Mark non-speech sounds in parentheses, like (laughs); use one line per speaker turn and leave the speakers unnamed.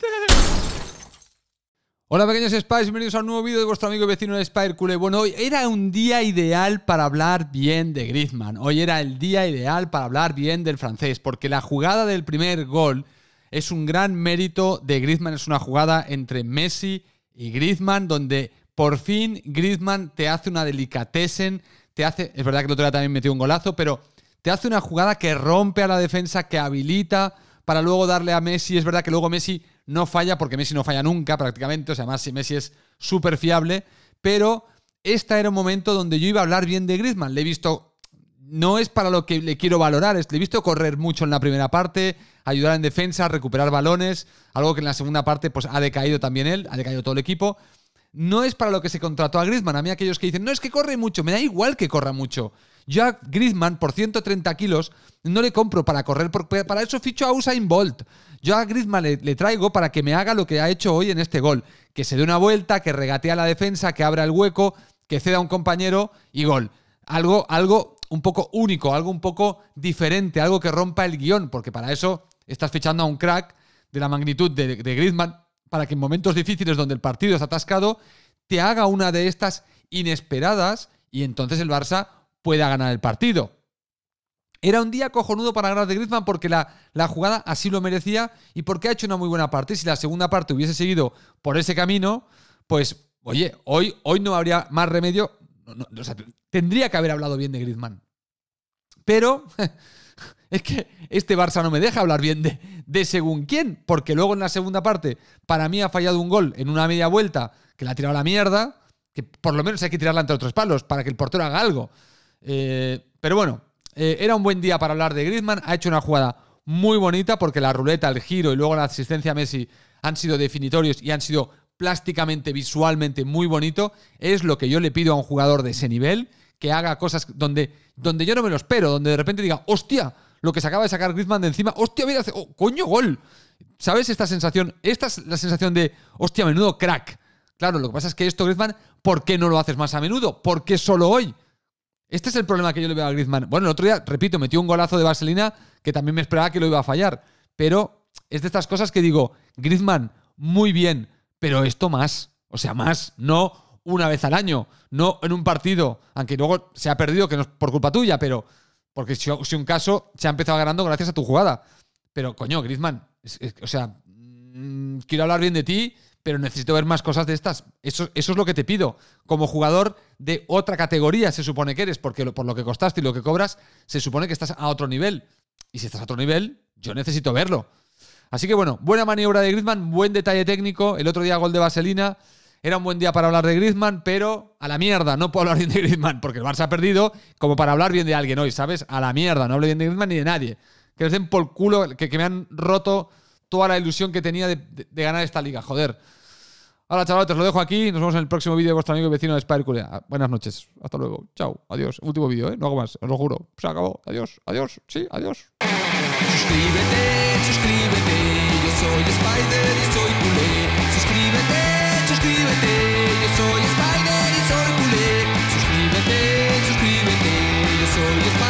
(laughs) Hola pequeños Spies, bienvenidos a un nuevo vídeo de vuestro amigo y vecino de Bueno, hoy era un día ideal para hablar bien de Griezmann. Hoy era el día ideal para hablar bien del francés, porque la jugada del primer gol es un gran mérito de Griezmann. Es una jugada entre Messi y Griezmann, donde por fin Griezmann te hace una delicatessen, te hace, es verdad que el otro día también metió un golazo, pero te hace una jugada que rompe a la defensa, que habilita para luego darle a Messi. Es verdad que luego Messi no falla porque Messi no falla nunca prácticamente, o sea, más si Messi es súper fiable, pero este era un momento donde yo iba a hablar bien de Griezmann, le he visto... No es para lo que le quiero valorar, le he visto correr mucho en la primera parte, ayudar en defensa, recuperar balones, algo que en la segunda parte pues, ha decaído también él, ha decaído todo el equipo no es para lo que se contrató a Griezmann. A mí aquellos que dicen, no es que corre mucho, me da igual que corra mucho. Yo Griezmann por 130 kilos no le compro para correr, para eso ficho a Usain Bolt. Yo a Griezmann le, traigo para que me haga lo que ha hecho hoy en este gol. Que se dé una vuelta, que a la defensa, que abra el hueco, que ceda a un compañero y gol. Algo, algo un poco único, algo un poco diferente, algo que rompa el guión, porque para eso estás fichando a un crack de la magnitud de, de Griezmann para que en momentos difíciles donde el partido está atascado, te haga una de estas inesperadas y entonces el Barça pueda ganar el partido. Era un día cojonudo para ganar de Griezmann porque la, la, jugada así lo merecía y porque ha hecho una muy buena parte. Si la segunda parte hubiese seguido por ese camino, pues, oye, hoy, hoy no habría más remedio. tendría que haber hablado bien de Griezmann. Pero (laughs) es que este Barça no me deja hablar bien de, de según quién, porque luego en la segunda parte, para mí ha fallado un gol en una media vuelta que la ha tirado la mierda, que por lo menos hay que tirarla entre otros palos para que el portero haga algo. Eh, pero bueno, eh, era un buen día para hablar de Griezmann. Ha hecho una jugada muy bonita porque la ruleta, el giro y luego la asistencia a Messi han sido definitorios y han sido plásticamente, visualmente muy bonito. Es lo que yo le pido a un jugador de ese nivel, que haga cosas donde, donde yo no me lo espero, donde de repente diga, hostia, lo que se acaba de sacar Griezmann de encima, hostia, mira, oh, coño, gol. ¿Sabes esta sensación? Esta es la sensación de, hostia, menudo crack. Claro, lo que pasa es que esto, Griezmann, ¿por qué no lo haces más a menudo? ¿Por qué solo hoy? Este es el problema que yo le veo a Griezmann. Bueno, el otro día, repito, metió un golazo de Barcelona que también me esperaba que lo iba a fallar. Pero es de estas cosas que digo, Griezmann, muy bien, pero esto más. O sea, más, no una vez al año, no en un partido, aunque luego se ha perdido, que no es por culpa tuya, pero porque si, un caso se ha empezado ganando gracias a tu jugada. Pero coño, Griezmann, o sea, mm, quiero hablar bien de ti, pero necesito ver más cosas de estas. Eso, eso es lo que te pido. Como jugador de otra categoría, se supone que eres, porque por lo que costaste y lo que cobras, se supone que estás a otro nivel. Y si estás a otro nivel, yo necesito verlo. Así que bueno, buena maniobra de Griezmann, buen detalle técnico. El otro día gol de Vaselina. Era un buen día para hablar de Griezmann, pero a la mierda, no puedo (laughs) hablar bien de Griezmann, porque el Barça ha perdido como para hablar bien de alguien hoy, ¿sabes? A la mierda, no hablo bien de Griezmann ni de nadie. Que les den por culo, que, que me han roto toda la ilusión que tenía de, ganar esta liga, joder. Ahora, chavales, lo dejo aquí. Nos vemos en el próximo vídeo de vuestro amigo y vecino de Spider ah, Buenas noches. Hasta luego. Chao. Adiós. Último vídeo, ¿eh? No hago más. Os lo juro. Se acabó. Adiós. Adiós. Sí, adiós. soy